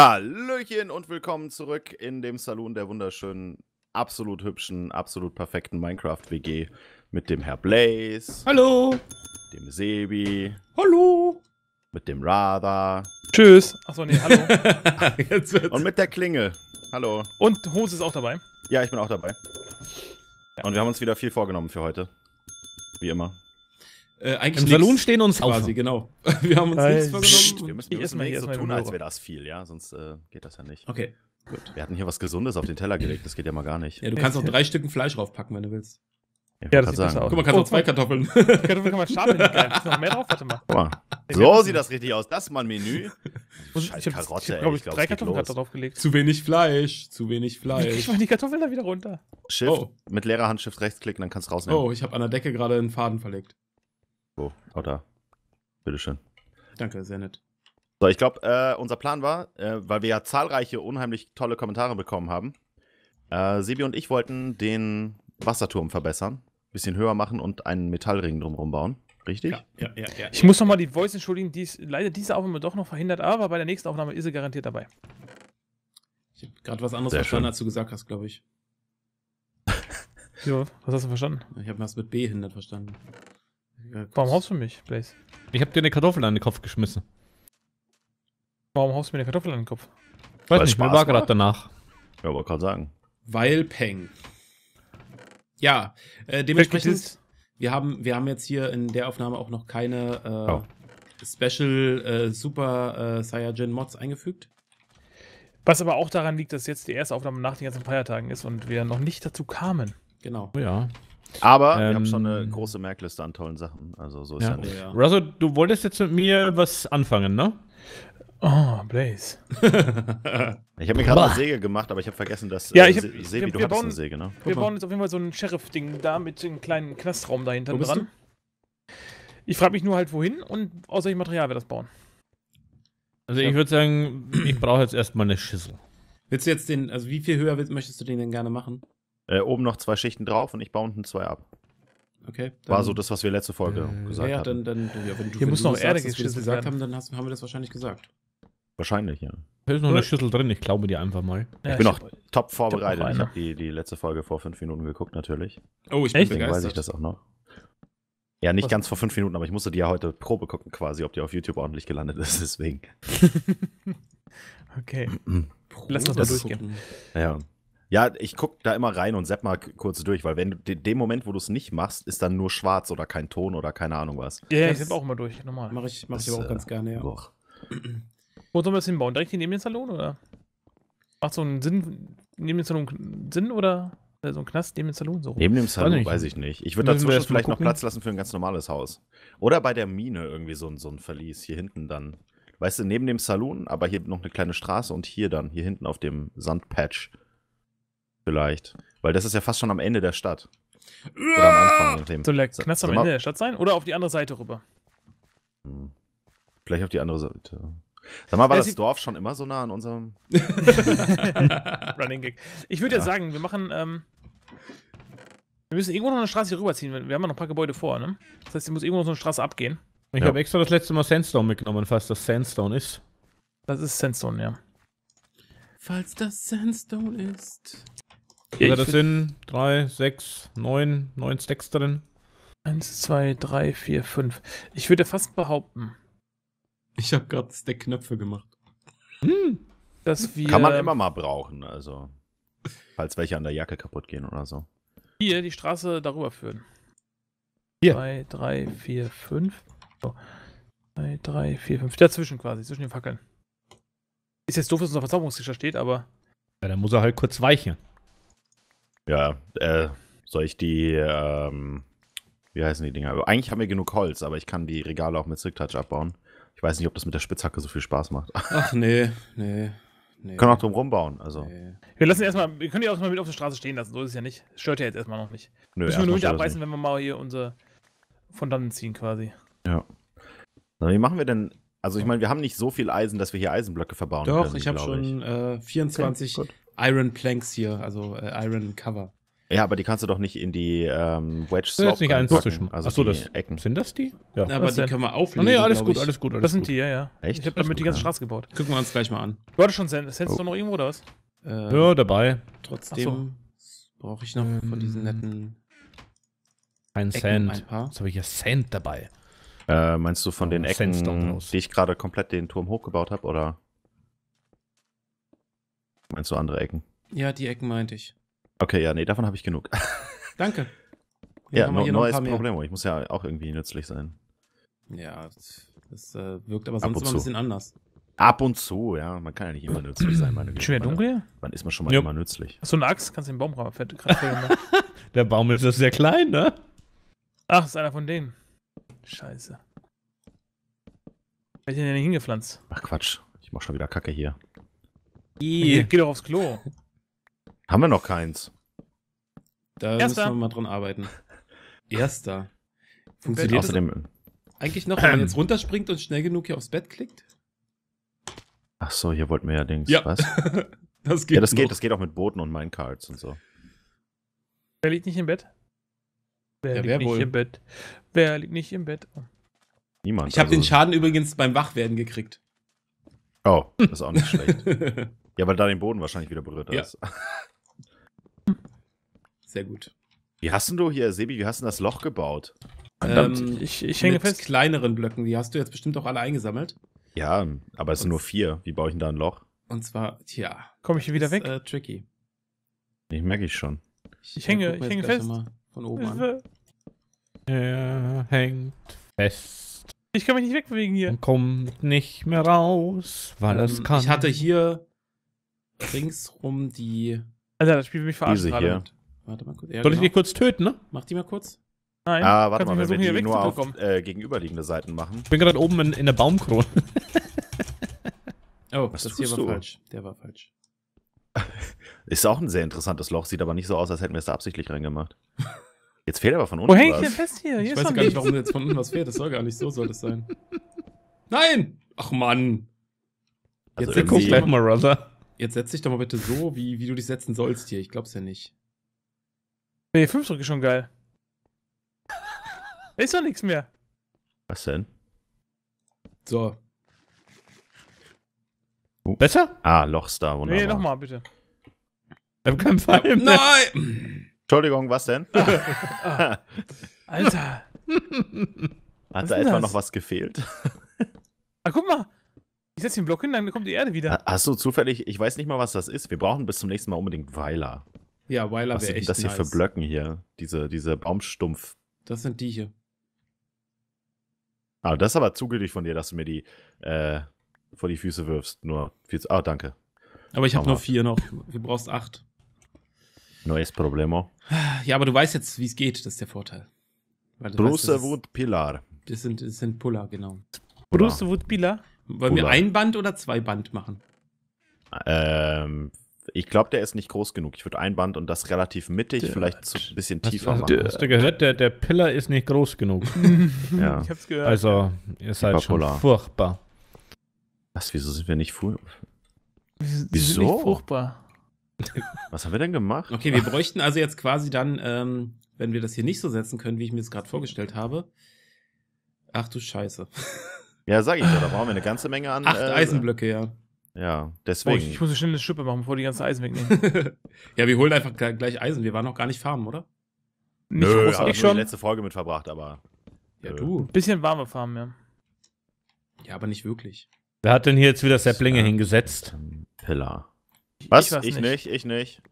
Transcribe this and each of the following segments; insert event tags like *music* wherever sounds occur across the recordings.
Hallöchen und willkommen zurück in dem Saloon der wunderschönen, absolut hübschen, absolut perfekten Minecraft-WG mit dem Herr Blaze. Hallo. Dem Sebi. Hallo. Mit dem Radha. Tschüss. Achso, nee, hallo. *laughs* Jetzt wird's. und mit der Klinge. Hallo. Und Hose ist auch dabei. Ja, ich bin auch dabei. Ja. Und wir haben uns wieder viel vorgenommen für heute. Wie immer. Äh, eigentlich Im Salon stehen uns quasi, Aufhören. genau. *laughs* Wir haben uns äh, nichts vorgenommen. Psst, wir müssen, wir müssen nicht so tun, als wäre das viel, ja, sonst äh, geht das ja nicht. Okay, gut. Wir hatten hier was Gesundes auf den Teller gelegt, das geht ja mal gar nicht. Ja, du kannst auch drei Stücken Fleisch draufpacken, wenn du willst. Ja, ja das sieht besser aus. Guck mal, kannst oh, noch zwei Kartoffeln. Kartoffeln kann man stapeln. Ist noch mehr drauf? Warte mal. Guck mal. So sieht das richtig aus. Das ist mein ein Menü. *laughs* Scheiß ich Karotte, ich, glaube, ich, glaub, drei Kartoffeln gerade draufgelegt. Zu wenig Fleisch, zu wenig *laughs* Fleisch. Ich mach die Kartoffeln da wieder runter. Shift, oh. mit leerer Hand Shift rechtsklicken, dann kannst du rausnehmen. Oh, ich habe an der Decke gerade einen Faden verlegt. So, oder? Bitteschön. Danke, sehr nett. So, ich glaube, äh, unser Plan war, äh, weil wir ja zahlreiche, unheimlich tolle Kommentare bekommen haben. Äh, Sebi und ich wollten den Wasserturm verbessern, bisschen höher machen und einen Metallring drumherum bauen. Richtig? Ja, ja, ja, ja Ich muss nochmal die Voice entschuldigen, die ist leider diese Aufnahme doch noch verhindert, aber bei der nächsten Aufnahme ist sie garantiert dabei. Ich habe gerade was anderes Sehr verstanden, schön. als du gesagt hast, glaube ich. *laughs* jo, was hast du verstanden? Ich habe was mit B hindert verstanden. Warum haust du mich, Blaze? Ich hab dir eine Kartoffel an den Kopf geschmissen. Warum haust du mir eine Kartoffel an den Kopf? Weiß Weil nicht, mir war gerade danach. Ja, aber gerade sagen. Weil Peng. Ja, äh, dementsprechend, wir haben, wir haben jetzt hier in der Aufnahme auch noch keine äh, oh. Special äh, Super äh, Saiyajin Mods eingefügt. Was aber auch daran liegt, dass jetzt die erste Aufnahme nach den ganzen Feiertagen ist und wir noch nicht dazu kamen. Genau. Oh ja. Aber ähm, ich habe schon eine große Merkliste an tollen Sachen. Also so ist ja, ja nicht. Ja. Russell, du wolltest jetzt mit mir was anfangen, ne? Oh, Blaze. *laughs* ich habe mir gerade eine Säge gemacht, aber ich habe vergessen, dass ja, äh, ich hab, äh, Sebi, du hast bauen, eine Säge, ne? Wir bauen jetzt auf jeden Fall so ein Sheriff-Ding da mit einem kleinen Knastraum dahinter dran. Du? Ich frage mich nur halt, wohin und aus welchem Material wir das bauen. Also ich würde sagen, ich brauche jetzt erstmal eine Schüssel. Willst du jetzt den, also wie viel höher willst, möchtest du den denn gerne machen? Äh, oben noch zwei Schichten drauf und ich baue unten zwei ab. Okay. War so das, was wir letzte Folge äh, gesagt ja, haben. Dann, dann, ja, wenn du, Hier wenn muss du noch Erde geschüttelt gesagt haben, dann hast, haben wir das wahrscheinlich gesagt. Wahrscheinlich, ja. Da ist noch eine Schüssel drin, ich glaube dir einfach mal. Ja, ich bin ich auch top vorbereitet. ich habe die, die letzte Folge vor fünf Minuten geguckt, natürlich. Oh, ich bin Echt? Deswegen weiß ich das auch noch. Ja, nicht was? ganz vor fünf Minuten, aber ich musste die ja heute Probe gucken, quasi, ob die auf YouTube ordentlich gelandet ist, *laughs* deswegen. *laughs* okay. *clears throat* Lass uns mal durchgehen. Ja. Ja, ich gucke da immer rein und sepp mal kurz durch, weil wenn in dem Moment, wo du es nicht machst, ist dann nur schwarz oder kein Ton oder keine Ahnung was. Ja, yeah, ich sepp auch mal durch, normal. Mach ich, mach das, ich auch äh, ganz gerne, ja. Boah. *clears throat* Wo sollen wir es hinbauen? Direkt hier neben den Salon, oder? Macht so einen Sinn, neben dem Salon Sinn oder äh, so ein Knast neben dem Salon so rum. Neben dem Salon weiß, weiß ich nicht. Ich würde dazwischen vielleicht noch Platz lassen für ein ganz normales Haus. Oder bei der Mine irgendwie so ein, so ein Verlies hier hinten dann. Weißt du, neben dem Salon, aber hier noch eine kleine Straße und hier dann, hier hinten auf dem Sandpatch vielleicht. Weil das ist ja fast schon am Ende der Stadt. Oder am Anfang. Dem. So, kann das am Ende der Stadt sein? Oder auf die andere Seite rüber? Hm. Vielleicht auf die andere Seite. Sag mal, war das Dorf schon immer so nah an unserem *laughs* Running Gig? Ich würde ja. ja. sagen, wir machen. Ähm, wir müssen irgendwo noch eine Straße hier rüberziehen. Wir haben ja noch ein paar Gebäude vor, ne? Das heißt, hier muss irgendwo noch so eine Straße abgehen. Ich ja. habe extra das letzte Mal Sandstone mitgenommen, falls das Sandstone ist. Das ist Sandstone, ja. Falls das Sandstone ist. Ja, das sind 3, 6, 9, 9 Stacks drin. 1, 2, 3, 4, 5. Ich würde fast behaupten. Ich habe gerade Stack-Knöpfe gemacht. Hm. Dass wir, Kann man immer mal brauchen, also. Falls welche an der Jacke kaputt gehen oder so. Hier die Straße darüber führen. Hier. 2, 3, 4, 5. 2, 3, 4, 5. Dazwischen quasi, zwischen den Fackeln. Ist jetzt doof, dass unser Verzauberungsgeschirr steht, aber. Ja, dann muss er halt kurz weichen. Ja, äh, soll ich die, ähm, wie heißen die Dinger? Eigentlich haben wir genug Holz, aber ich kann die Regale auch mit Silk-Touch abbauen. Ich weiß nicht, ob das mit der Spitzhacke so viel Spaß macht. *laughs* Ach nee, nee. Nee. Können auch drum rumbauen. Also. Nee. Wir lassen erstmal, wir können die auch mal mit auf der Straße stehen lassen, so ist es ja nicht. Das stört ja jetzt erstmal noch nicht. Nö, Müssen wir nur nicht abreißen, wenn wir mal hier unsere von dann ziehen quasi. Ja. Na, wie machen wir denn? Also ich meine, wir haben nicht so viel Eisen, dass wir hier Eisenblöcke verbauen Doch, können. Doch, ich habe schon Äh, 24 okay, Iron Planks hier, also äh, Iron Cover. Ja, aber die kannst du doch nicht in die ähm, Wedge Slot ist nicht eins zwischen. Also Achso, das Ecken. Sind das die? Ja. Na, aber die denn? können wir auflegen. nee, alles gut, alles gut, alles gut. Das sind die, ja, ja. Echt? Ich habe damit die ganze Straße gebaut. Gucken wir uns gleich mal an. Du hattest schon Sand. Sandst oh. du noch irgendwo oder was? Äh, ja, dabei. Trotzdem so. brauche ich noch von diesen ähm, netten. Ein Ecken, Sand. Ein Jetzt habe ich ja Sand dabei. Äh, meinst du von oh, den Ecken, die ich gerade komplett den Turm hochgebaut habe, oder? Meinst du andere Ecken? Ja, die Ecken meinte ich. Okay, ja, nee, davon habe ich genug. *laughs* Danke. Hier ja, no, neues Problem. Ich muss ja auch irgendwie nützlich sein. Ja, das äh, wirkt aber sonst immer zu. ein bisschen anders. Ab und zu, ja. Man kann ja nicht immer nützlich sein, meine Güte. Schwer dunkel? Wann ist man schon mal ja. immer nützlich? Hast du eine Axt? Kannst du den Baum fett *laughs* ne? Der Baum ist sehr klein, ne? Ach, ist einer von denen. Scheiße. Hätte ich den denn hingepflanzt? Ach Quatsch. Ich mach schon wieder Kacke hier. Geh, geh doch aufs Klo. *laughs* Haben wir noch keins. Da Erster. müssen wir mal dran arbeiten. Erster. Funktioniert außerdem eigentlich noch, wenn man jetzt *clears throat* runterspringt und schnell genug hier aufs Bett klickt? Ach so, hier wollten wir ja Dings. Ja. Was? *laughs* das geht ja, das noch. geht, das geht auch mit Booten und Minecarts und so. Wer liegt nicht im Bett? Wer ja, liegt nicht wohl? im Bett? Wer liegt nicht im Bett? Niemand. Ich habe also den Schaden übrigens beim Wachwerden gekriegt. Oh, das ist auch nicht schlecht. *laughs* Ja, weil da den Boden wahrscheinlich wieder berührt ja. hast. *laughs* Sehr gut. Wie hast denn du hier, Sebi, wie hast du das Loch gebaut? Ähm, ich, ich hänge fest. kleineren Blöcken, die hast du jetzt bestimmt auch alle eingesammelt. Ja, aber es sind nur vier. Wie baue ich denn da ein Loch? Und zwar, tja. Komme ich hier wieder ist, weg? Äh, tricky. Ich merke ich schon. Ich, ich hänge, ich hänge fest. Von oben an. Er hängt fest. Ich kann mich nicht wegbewegen hier. Und kommt nicht mehr raus, weil ähm, es kann. Ich hatte hier um die. Also das Spiel will mich verarschen gerade. Warte mal kurz. Ja, Soll genau. ich die kurz töten, ne? Mach die mal kurz. Nein. Ah, warte mal, wenn wir die nur auf äh, gegenüberliegende Seiten machen. Ich bin gerade oben in, in der Baumkrone. *laughs* oh, Was das hier war du? falsch. Der war falsch. *laughs* Ist auch ein sehr interessantes Loch, sieht aber nicht so aus, als hätten wir es da absichtlich reingemacht. *laughs* Jetzt fehlt aber von unten. Wo häng ich denn fest hier? hier ich weiß gar nicht, warum jetzt von unten was fehlt. Das soll gar nicht so, soll das sein. Nein! Ach Mann! Also jetzt guck gleich mal, Rother. Jetzt setz dich doch mal bitte so, wie, wie du dich setzen sollst hier. Ich glaub's ja nicht. Nee, 5 drücke schon geil. Ist doch nichts mehr. Was denn? So. Oh. Besser? Ah, Lochstar, wunderbar. Nee, nochmal, bitte. Ich hab keinen Fall. Ja, nein! Entschuldigung, was denn? Ah, ah. *laughs* Alter. Hat da etwa noch was gefehlt? ah, guck mal. Ich setze den Block hin, dann kommt die Erde wieder. Achso, zufällig, ich weiß nicht mal, was das ist. Wir brauchen bis zum nächsten Mal unbedingt Weiler. Ja, Weiler wäre echt Was sind das nice. hier für Blöcken hier? Diese, diese Baumstumpf. Das sind die hier. Ah, das ist aber zugültig von dir, dass du mir die äh, vor die Füße wirfst. Nur viel Ah, danke. Aber ich habe nur vier noch. Du brauchst acht. Neues Problemo. Ja, aber du weißt jetzt, wie es geht. Das ist der Vorteil. Bruce weißt, Wood Pilar. Das sind, das sind Puller, genau. Bruce Wood Pilar? Wollen wir ein Band oder zwei Band machen? Ähm, ich glaube, der ist nicht groß genug. Ich würde ein Band und das relativ mittig, der, vielleicht ein bisschen hast, tiefer machen. Hast du gehört, der, der Pillar ist nicht groß genug. *laughs* ja. Ich hab's gehört. Also, ihr seid Hyperpolar. schon furchtbar. Was, wieso sind wir nicht furchtbar? Wieso? Nicht furchtbar. Was haben wir denn gemacht? Okay, wir bräuchten also jetzt quasi dann, ähm, wenn wir das hier nicht so setzen können, wie ich mir das gerade vorgestellt habe. Ach du Scheiße. *laughs* Ja, sag ich ja, da brauchen wir eine ganze Menge an. Acht äh, Eisenblöcke, ja. Ja, deswegen. Oh, ich, ich, muss eine schnelle Schippe machen, bevor die ganzen Eisen wegnehmen. *laughs* ja, wir holen einfach gleich Eisen. Wir waren noch gar nicht farmen, oder? Nicht Nö, groß, aber ich schon. die letzte Folge mit verbracht, aber. Ja, du. Ein bisschen warme farmen, ja. Ja, aber nicht wirklich. Wer hat denn hier jetzt wieder Sepplinge äh, hingesetzt? Pillar. Was? Ich, ich nicht. ich nicht.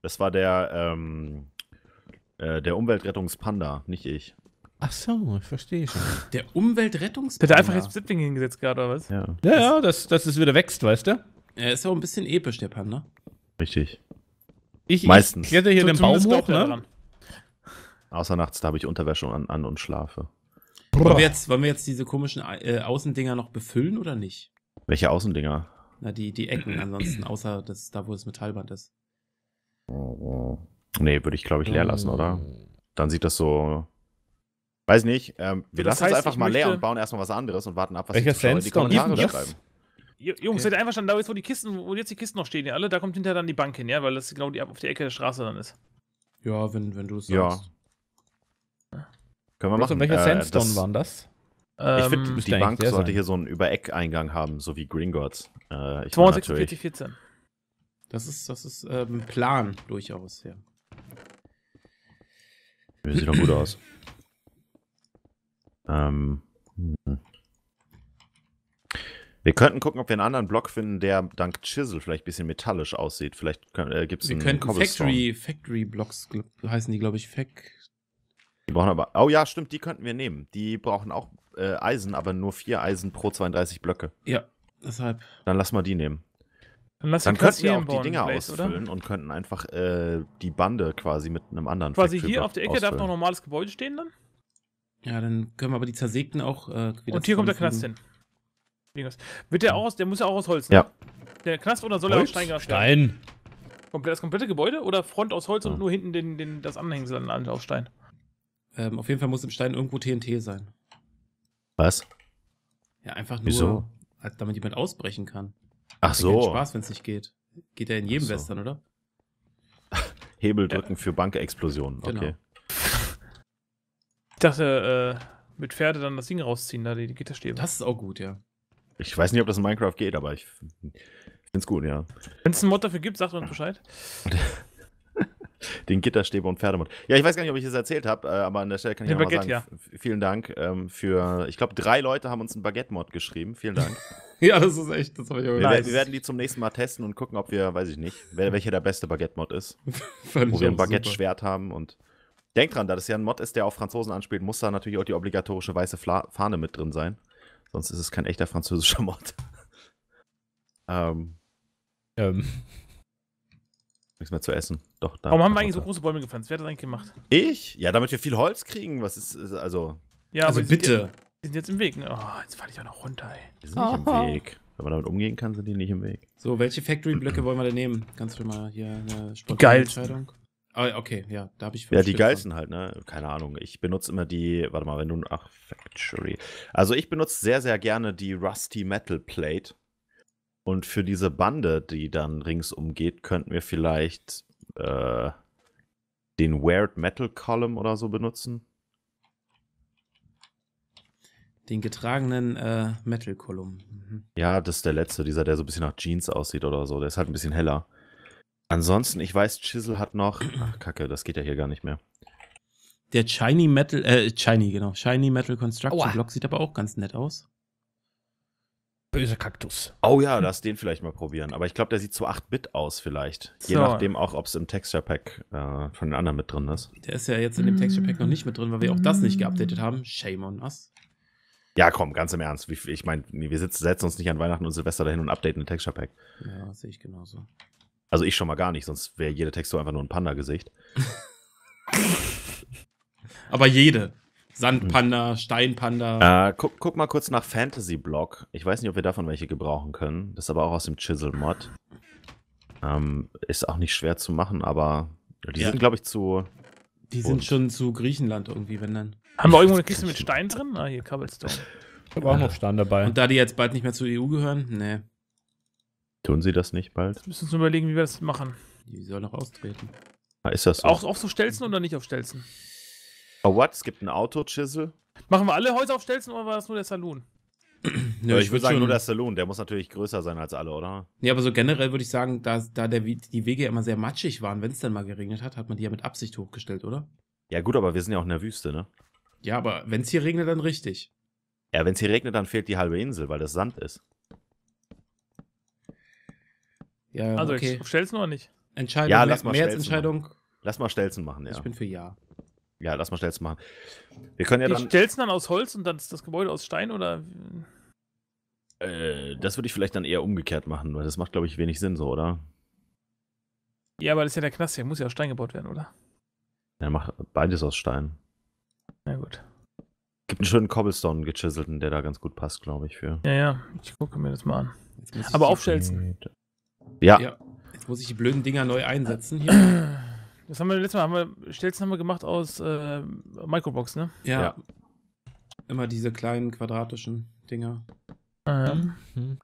Das war der, ähm, äh, der Umweltrettungspanda, nicht ich. Ach so, ich verstehe schon. *laughs* Der Der hat einfach jetzt Sibling hingesetzt gerade, oder was? Ja, ja, ja dass, dass es wieder wächst, weißt du? Er ist ja auch ein bisschen episch, der Panda. Richtig. Ich, Meistens. Ich kletter hier so, den Baum hoch, ne? Außer nachts, da habe ich Unterwäsche an, an und schlafe. Wollen wir, jetzt, wollen wir jetzt diese komischen äh, Außendinger noch befüllen oder nicht? Welche Außendinger? Na, die, die Ecken ansonsten, außer das, da, wo das Metallband ist. Nee, würde ich, glaube ich, leer lassen, oder? Dann sieht das so Weiß nicht. Ähm, wir das lassen heißt, es einfach mal leer und bauen erstmal was anderes und warten ab, was Welcher die Zuschauer in die Kommentare schreiben. Jungs, okay. seid einfach schon da, wo die Kisten, wo jetzt die Kisten noch stehen, ja alle, da kommt hinterher dann die Bank hin, ja, weil das genau die auf der Ecke der Straße dann ist. Ja, wenn, wenn du es sagst. Ja. Können wir machen. Und welcher äh, Sandstone das, waren das? Ähm, ich finde, die Bank sollte sein. hier so einen Übereck-Eingang haben, so wie Gringotts. Äh, 246, 14. Das ist, das ist ähm, Plan durchaus, ja. Sieht doch gut aus. Ähm, hm. wir könnten gucken, ob wir einen anderen Block finden, der dank Chisel vielleicht ein bisschen metallisch aussieht. Vielleicht können, äh, gibt es einen könnten Factory, Factory Blocks glaub, heißen die, glaube ich, Fac. Die brauchen aber. Oh ja, stimmt, die könnten wir nehmen. Die brauchen auch äh, Eisen, aber nur vier Eisen pro 32 Blöcke. Ja, deshalb. Dann lass mal die nehmen. Dann, lass Dann könnten wir auch die Dinger ausfüllen oder? und könnten einfach äh, die Bande quasi mit einem anderen Quasi Factory hier auf der Ecke ausfüllen. darf noch ein normales Gebäude stehen dann? Ja, dann können wir aber die zersägten auch äh, wieder. Und hier kommt der Knast hin. Wird der auch aus, der muss ja auch aus Holz. Ne? Ja. Der Knast oder soll Holz? er aus Stein Stein. Komplett, das komplette Gebäude oder Front aus Holz ja. und nur hinten den, den, das Anhängsel dann aus Stein? Ähm, auf jeden Fall muss im Stein irgendwo TNT sein. Was? Ja, einfach nur, Wieso? damit jemand ausbrechen kann. Ach so. Keinen Spaß, wenn es nicht geht. Geht ja in jedem so. Western, oder? *laughs* Hebel drücken ja. für Bankexplosionen. Genau. Okay dachte, äh, mit Pferde dann das Ding rausziehen, da die, Gitterstäbe. Das ist auch gut, ja. Ich weiß nicht, ob das in Minecraft geht, aber ich finde es gut, ja. Wenn es einen Mod dafür gibt, sagt uns Bescheid. *laughs* Den Gitterstäbe und Pferdemod. Ja, ich weiß gar nicht, ob ich das erzählt habe, äh, aber an der Stelle kann ich Den nochmal sagen, ja. vielen Dank ähm, für, ich glaube, drei Leute haben uns einen Baguette-Mod geschrieben. Vielen Dank. *laughs* ja, das ist echt, das habe ich auch wir, nice. wir werden die zum nächsten Mal testen und gucken, ob wir, weiß ich nicht, welcher der beste Baguette-Mod ist. *laughs* Wo wir ein Baguette-Schwert haben und Denkt dran, da das ja ein Mod ist, der auf Franzosen anspielt, muss da natürlich auch die obligatorische weiße Fla Fahne mit drin sein. Sonst ist es kein echter französischer *laughs* Mod. ähm. Ähm. Nichts mehr zu essen. Doch, da. Warum haben wir eigentlich so große Bäume gepflanzt? Wer hat das eigentlich gemacht? Ich? Ja, damit wir viel Holz kriegen. Was ist, ist also. Ja, also bitte. Die sind jetzt im Weg. Ne? Oh, jetzt falle ich auch noch runter, ey. Die sind oh. nicht im *laughs* Weg. Wenn man damit umgehen kann, sind die nicht im Weg. So, welche Factory-Blöcke wollen wir denn nehmen? Ganz mal hier eine spontane Ah, okay, ja, da habe ich Ja, die Stück geilsten halt, ne? Keine Ahnung. Ich benutze immer die, warte mal, wenn du, ach, Factory. Also ich benutze sehr, sehr gerne die Rusty Metal Plate. Und für diese Bande, die dann ringsum geht, könnten wir vielleicht äh, den Weird Metal Column oder so benutzen. Den getragenen äh, Metal Column. Mhm. Ja, das ist der letzte, dieser, der so ein bisschen nach Jeans aussieht oder so. Der ist halt ein bisschen heller. Ansonsten, ich weiß, Chisel hat noch. Ach, Kacke, das geht ja hier gar nicht mehr. Der Shiny Metal, äh, Shiny, genau. Shiny Metal Construction Aua. Block sieht aber auch ganz nett aus. Böse Kaktus. Oh ja, lass den vielleicht mal probieren. Aber ich glaube, der sieht zu 8-Bit aus vielleicht. So. Je nachdem auch, ob es im Texture Pack äh, von den anderen mit drin ist. Der ist ja jetzt in dem Texture Pack noch nicht mit drin, weil wir auch das nicht geupdatet haben. Shame on us. Ja, komm, ganz im Ernst. Ich meine, wir sitzen, setzen uns nicht an Weihnachten und Silvester dahin und updaten den Texture Pack. Ja, sehe ich genauso. Also ich schon mal gar nicht, sonst wäre jede Textur einfach nur ein Panda-Gesicht. *laughs* Aber jede. Sandpanda, hm. Steinpanda. Äh, guck, guck, mal kurz nach Fantasy Block. Ich weiß nicht, ob wir davon welche gebrauchen können. Das ist aber auch aus dem Chisel Mod. Ähm, ist auch nicht schwer zu machen, aber die ja. sind, glaube ich, zu. Die sind schon zu Griechenland irgendwie, wenn dann. Haben wir irgendwo eine Kiste mit Stein drin? Ah, hier Cobblestone. Ich habe auch noch Stein dabei. Und da die jetzt bald nicht mehr zur EU gehören? Nee. Tun sie das nicht bald? Jetzt müssen wir uns überlegen, wie wir das machen. Die soll noch austreten. Ah, ist das so? Auch auf so Stelzen oder nicht auf Stelzen? Oh, what? Es gibt einen Auto-Chisel. Machen wir alle Häuser auf Stelzen oder war das nur der Saloon? *clears throat* ja, ich, ich würde sagen, nur der Saloon, der muss natürlich größer sein als alle, oder? Ja, aber so generell würde ich sagen, da, da der, die Wege immer sehr matschig waren, wenn es dann mal geregnet hat, hat man die ja mit Absicht hochgestellt, oder? Ja, gut, aber wir sind ja auch in der Wüste, ne? Ja, aber wenn es hier regnet, dann richtig. Ja, wenn es hier regnet, dann fehlt die halbe Insel, weil das Sand ist. Ja, also okay. Stelzen oder nicht? Entscheidung, ja, lass mal Mehrheitsentscheidung. Machen. Lass mal Stelzen machen, ja. Ich bin für Ja. Ja, lass mal Stelzen machen. Wir können ja Die dann. Stelzen dann aus Holz und dann ist das Gebäude aus Stein oder? Äh, das würde ich vielleicht dann eher umgekehrt machen, weil das macht, glaube ich, wenig Sinn so, oder? Ja, aber das ist ja der Knast, hier muss ja aus Stein gebaut werden, oder? Ja, mach beides aus Stein. Na gut. Gibt einen schönen Cobblestone gechiselten, der da ganz gut passt, glaube ich, für. Ja, ja, ich gucke mir das mal an. Aber aufstelzen. Ja. ja. Jetzt muss ich die blöden Dinger neu einsetzen hier. Das haben wir letztes Mal, haben wir Stelzen haben wir gemacht aus äh, Microbox, ne? Ja. ja. Immer diese kleinen quadratischen Dinger. Ähm. Mhm.